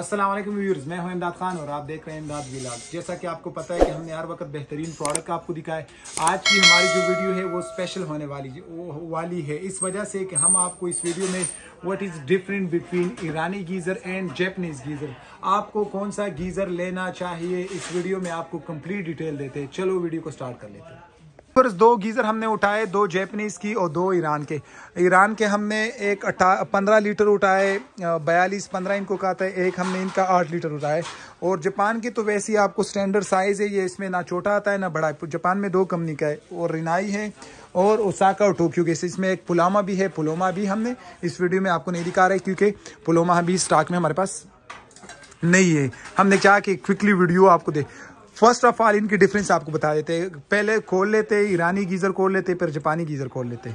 अस्सलाम वालेकुम व्यूअर्स मैं हूं इमदाद खान और आप देख रहे हैं इमदाद विलाग जैसा कि आपको पता है कि हमने हर वक्त बेहतरीन प्रोडक्ट आपको दिखाए आज की हमारी जो वीडियो है वो स्पेशल होने वाली वाली है इस वजह से कि हम आपको इस वीडियो में व्हाट इज़ डिफरेंट बिटवीन ईरानी गीज़र एंड जैपनीज़ गीज़र आपको कौन सा गीज़र लेना चाहिए इस वीडियो में आपको कंप्लीट डिटेल देते हैं चलो वीडियो को स्टार्ट कर लेते हैं पर दो गीज़र हमने उठाए दो जैपनीज़ की और दो ईरान के ईरान के हमने एक पंद्रह लीटर उठाए बयालीस पंद्रह इनको कहा था एक हमने इनका आठ लीटर उठाए और जापान के तो वैसे ही आपको स्टैंडर्ड साइज़ है ये इसमें ना छोटा आता है ना बड़ा जापान में दो कंपनी का है और रिनाई है और ओसाका और टोक्यो के इसमें एक पुलामा भी है पुलोमा भी हमने इस वीडियो में आपको नहीं दिखा रहे क्योंकि पुलोमा अभी स्टॉक में हमारे पास नहीं है हमने क्या कि क्विकली वीडियो आपको दे फर्स्ट ऑफ ऑल इनकी डिफरेंस आपको बता देते पहले खोल लेते ईरानी गीज़र खोल लेते फिर जापानी गीज़र खोल लेते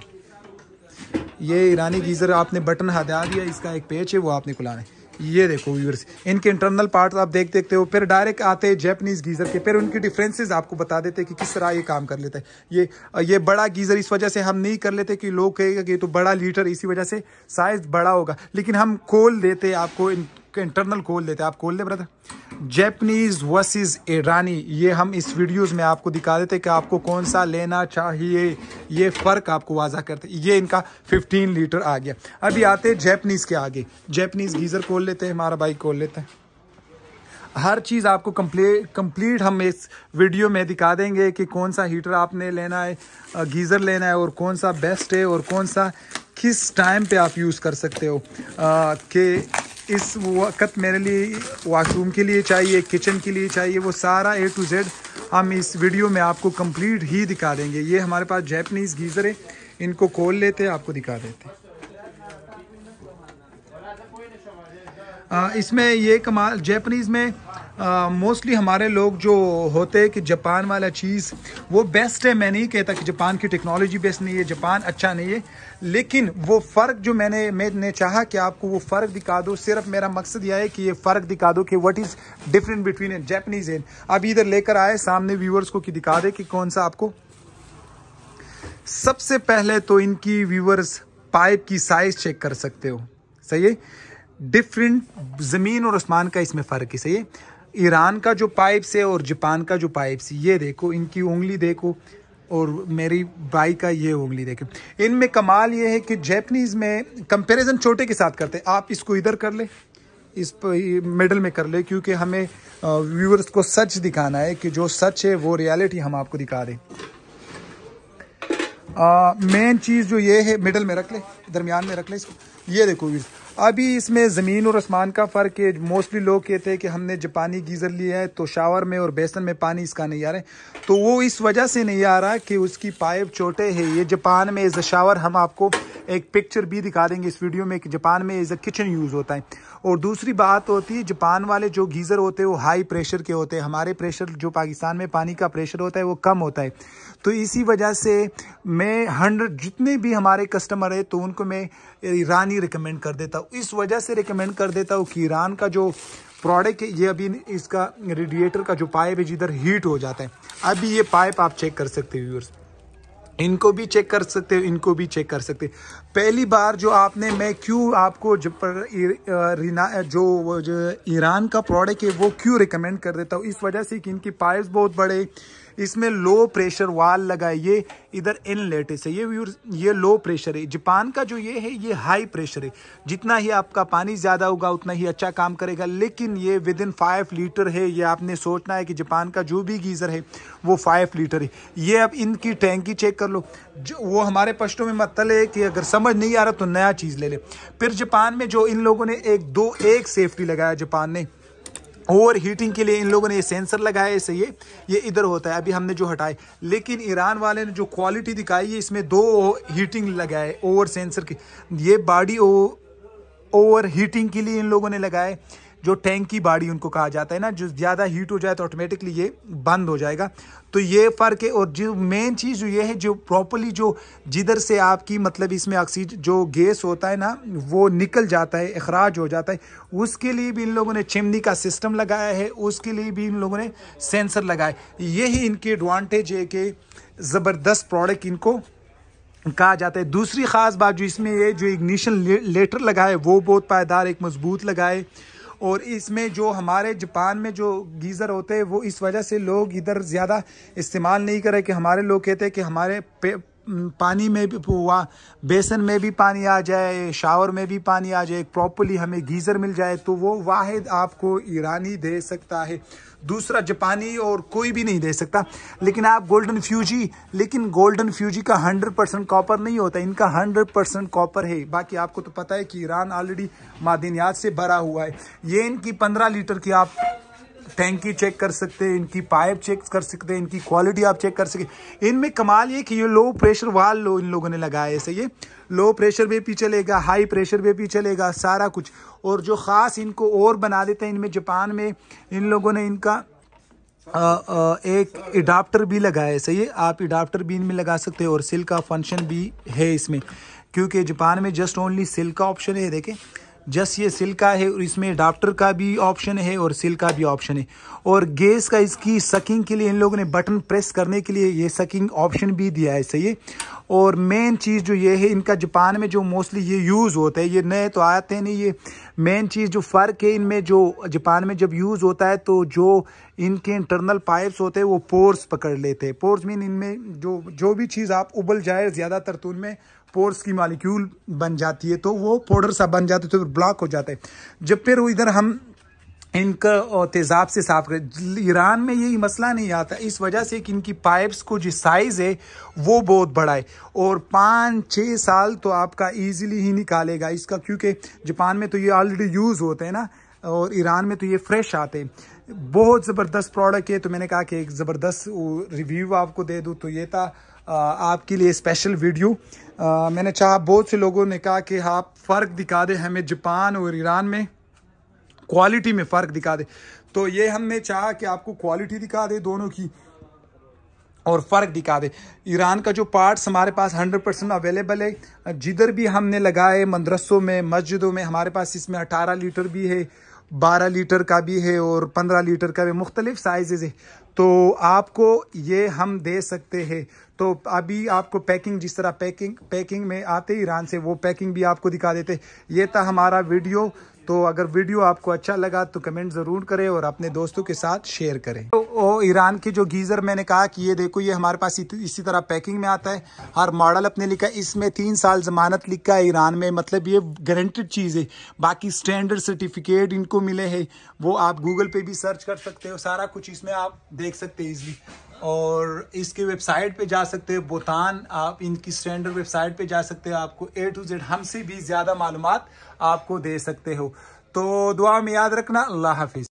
ये ईरानी गीज़र आपने बटन हटा दिया इसका एक पेज है वो आपने खुलाना है ये देखो व्यूअर्स इनके इंटरनल पार्ट्स आप देख देखते हो फिर डायरेक्ट आते हैं जैपनीज़ गीज़र के फिर उनकी डिफरेंसेस आपको बता देते हैं कि किस तरह ये काम कर लेते हैं ये ये बड़ा गीज़र इस वजह से हम नहीं कर लेते कि लोग कहेगा कि ये तो बड़ा लीटर इसी वजह से साइज़ बड़ा होगा लेकिन हम खोल देते आपको इन इंटरनल खोल देते हैं आप खोल दे ब्रदर जैपनीज वर्सेस ईरानी ये हम इस वीडियोस में आपको दिखा देते कि आपको कौन सा लेना चाहिए ये फ़र्क आपको वाजा करते ये इनका 15 लीटर आ गया अभी आते हैं जैपनीज़ के आगे जैपनीज़ गीज़र खोल लेते हैं हमारा बाइक खोल लेते हैं हर चीज़ आपको कम्प्ली कम्प्लीट हम इस वीडियो में दिखा देंगे कि कौन सा हीटर आपने लेना है गीज़र लेना है और कौन सा बेस्ट है और कौन सा किस टाइम पे आप यूज़ कर सकते हो कि इस वक्त मेरे लिए वाशरूम के लिए चाहिए किचन के लिए चाहिए वो सारा ए टू जेड हम इस वीडियो में आपको कंप्लीट ही दिखा देंगे ये हमारे पास जैपनीज़ गीज़र है इनको खोल लेते आपको दिखा देते इसमें ये कमाल जैपनीज़ में मोस्टली हमारे लोग जो होते कि जापान वाला चीज़ वो बेस्ट है मैं नहीं कहता कि जापान की टेक्नोलॉजी बेस्ट नहीं है जापान अच्छा नहीं है लेकिन वो फ़र्क जो मैंने मैंने चाहा कि आपको वो फ़र्क दिखा दो सिर्फ मेरा मकसद यह है कि ये फ़र्क दिखा दो कि what is different between an Japanese and अब इधर लेकर आए सामने व्यूवर्स को कि दिखा दे कि कौन सा आपको सबसे पहले तो इनकी व्यूवर्स पाइप की साइज़ चेक कर सकते हो सही है डिफरेंट ज़मीन और आसमान का इसमें फ़र्क है सही है ईरान का जो पाइप्स है और जापान का जो पाइप्स ये देखो इनकी उंगली देखो और मेरी भाई का ये उंगली इन इनमें कमाल ये है कि जैपनीज़ में कंपैरिजन छोटे के साथ करते हैं आप इसको इधर कर ले इस पर मिडल में कर ले क्योंकि हमें व्यूअर्स को सच दिखाना है कि जो सच है वो रियलिटी हम आपको दिखा दें मेन चीज़ जो ये है मिडल में रख ले दरमियान में रख ले इसको ये देखो व्यूर्स अभी इसमें ज़मीन और आसमान का फ़र्क है मोस्टली लोग कहते हैं कि हमने जापानी गीज़र लिया है तो शावर में और बेसन में पानी इसका नहीं आ रहा है तो वो इस वजह से नहीं आ रहा कि उसकी पाइप छोटे है ये जापान में एज अ शावर हम आपको एक पिक्चर भी दिखा देंगे इस वीडियो में कि जापान में एज अ किचन यूज़ होता है और दूसरी बात होती है जापान वाले जो गीज़र होते हैं वो हाई प्रेशर के होते हैं हमारे प्रेशर जो पाकिस्तान में पानी का प्रेशर होता है वो कम होता है तो इसी वजह से मैं हंड्रेड जितने भी हमारे कस्टमर है तो उनको मैं ईरान ही रिकमेंड कर देता हूँ इस वजह से रिकमेंड कर देता हूँ कि ईरान का जो प्रोडक्ट ये अभी इसका रेडिएटर का जो पाइप है जिधर हीट हो जाता है अभी ये पाइप आप चेक कर सकते हो व्यूअर्स इनको भी चेक कर सकते हो इनको भी चेक कर सकते पहली बार जो आपने मैं क्यों आपको जो जो, जो ईरान का प्रोडक्ट है वो क्यों रिकमेंड कर देता हूँ इस वजह से कि इनकी पाइप बहुत बड़े इसमें लो प्रेशर वाल ये इधर इन इनलेट से ये व्यूर ये लो प्रेशर है जापान का जो ये है ये हाई प्रेशर है जितना ही आपका पानी ज़्यादा होगा उतना ही अच्छा काम करेगा लेकिन ये विद इन फाइव लीटर है ये आपने सोचना है कि जापान का जो भी गीज़र है वो फाइव लीटर है ये अब इनकी टैंकी चेक कर लो जो वो हमारे पश्चों में मतलब है कि अगर सब समझ नहीं आ रहा तो नया चीज़ ले ले फिर जापान में जो इन लोगों ने एक दो एक सेफ्टी लगाया जापान ने ओवर हीटिंग के लिए इन लोगों ने ये सेंसर लगाया इससे ये ये इधर होता है अभी हमने जो हटाए लेकिन ईरान वाले ने जो क्वालिटी दिखाई है इसमें दो हीटिंग लगाए ओवर सेंसर की ये बॉडी ओवर हीटिंग के लिए इन लोगों ने लगाए जो टैंक की बाड़ी उनको कहा जाता है ना जो ज़्यादा हीट हो जाए तो ऑटोमेटिकली ये बंद हो जाएगा तो ये फ़र्क है और जो मेन चीज़ जो ये है जो प्रॉपरली जो जिधर से आपकी मतलब इसमें ऑक्सीजन जो गैस होता है ना वो निकल जाता है अखराज हो जाता है उसके लिए भी इन लोगों ने चिमनी का सिस्टम लगाया है उसके लिए भी इन लोगों ने सेंसर लगाए यही इनकी एडवांटेज है कि ज़बरदस्त प्रोडक्ट इनको कहा जाता है दूसरी ख़ास बात जो इसमें ये जो इग्निशन लेटर लगाए वो बहुत पायदार एक मजबूत लगाए और इसमें जो हमारे जापान में जो गीज़र होते हैं वो इस वजह से लोग इधर ज़्यादा इस्तेमाल नहीं करें कि हमारे लोग कहते हैं कि हमारे पे पानी में भी हुआ बेसन में भी पानी आ जाए शावर में भी पानी आ जाए प्रॉपरली हमें गीज़र मिल जाए तो वो वाहिद आपको ईरानी दे सकता है दूसरा जापानी और कोई भी नहीं दे सकता लेकिन आप गोल्डन फ्यूजी लेकिन गोल्डन फ्यूजी का 100 परसेंट कॉपर नहीं होता इनका 100 परसेंट कॉपर है बाकी आपको तो पता है कि ईरान ऑलरेडी मादिनियात से भरा हुआ है ये इनकी 15 लीटर की आप टैंकी चेक कर सकते हैं इनकी पाइप चेक कर सकते हैं इनकी क्वालिटी आप चेक कर सकते इनमें कमाल ये कि ये लो प्रेशर वाल लो इन लोगों ने लगाया ऐसे ये लो प्रेशर भी भी चलेगा हाई प्रेशर भी भी चलेगा सारा कुछ और जो ख़ास इनको और बना देते हैं इनमें जापान में इन लोगों ने इनका आ, आ, एक अडाप्टर भी लगाया है सही है आप अडाप्टर भी इनमें लगा सकते हैं और सिल का फंक्शन भी है इसमें क्योंकि जापान में जस्ट ओनली सिल का ऑप्शन है देखें जस्ट ये सिल का है और इसमें अडाप्टर का भी ऑप्शन है और सिल का भी ऑप्शन है और गैस का इसकी सकिंग के लिए इन लोगों ने बटन प्रेस करने के लिए ये सकिंग ऑप्शन भी दिया है सही है और मेन चीज़ जो ये है इनका जापान में जो मोस्टली ये यूज़ होता है ये नए तो आते हैं नहीं ये मेन चीज़ जो फ़र्क है इनमें जो जापान में जब यूज़ होता है तो जो इनके इंटरनल पाइप्स होते हैं वो पोर्स पकड़ लेते हैं पोर्स मीन इनमें जो जो भी चीज़ आप उबल जाए ज़्यादातर तो उनमें पोर्स की मालिक्यूल बन जाती है तो वो पाउडर सा बन जाते तो फिर ब्लॉक हो जाता है जब फिर इधर हम इनका तेज़ाब से साफ करें ईरान में यही मसला नहीं आता इस वजह से कि इनकी पाइप्स को जो साइज़ है वो बहुत बड़ा है और पाँच छः साल तो आपका इजीली ही निकालेगा इसका क्योंकि जापान में तो ये ऑलरेडी यूज़ होते हैं ना और ईरान में तो ये फ्रेश आते हैं बहुत ज़बरदस्त प्रोडक्ट है तो मैंने कहा कि एक ज़बरदस्त रिव्यू आपको दे दूँ तो ये था आपके लिए स्पेशल वीडियो मैंने चाह बहुत से लोगों ने कहा कि आप फ़र्क दिखा दें हमें जापान और ईरान में क्वालिटी में फ़र्क दिखा दे तो ये हमने चाह कि आपको क्वालिटी दिखा दे दोनों की और फ़र्क दिखा दे ईरान का जो पार्ट्स हमारे पास 100 परसेंट अवेलेबल है जिधर भी हमने लगाए मदरसों में मस्जिदों में हमारे पास इसमें 18 लीटर भी है बारह लीटर का भी है और पंद्रह लीटर का भी मुख्तलिफ साइज है तो आपको ये हम दे सकते हैं तो अभी आपको पैकिंग जिस तरह पैकिंग पैकिंग में आते ही ईरान से वो पैकिंग भी आपको दिखा देते ये था हमारा वीडियो तो अगर वीडियो आपको अच्छा लगा तो कमेंट ज़रूर करें और अपने दोस्तों के साथ शेयर करें तो ईरान के जो गीज़र मैंने कहा कि ये देखो ये हमारे पास इसी तरह पैकिंग में आता है हर मॉडल अपने लिखा इसमें तीन साल ज़मानत लिखा है ईरान में मतलब ये गारंटेड चीज़ है बाकी स्टैंडर्ड सर्टिफिकेट इनको मिले हैं वो आप गूगल पे भी सर्च कर सकते हो सारा कुछ इसमें आप देख सकते हैं इजली और इसके वेबसाइट पे जा सकते हो बोतान आप इनकी स्टैंडर्ड वेबसाइट पे जा सकते हो आपको ए टू जेड हमसे भी ज़्यादा मालूम आपको दे सकते हो तो दुआ में याद रखना अल्लाह हाफिज़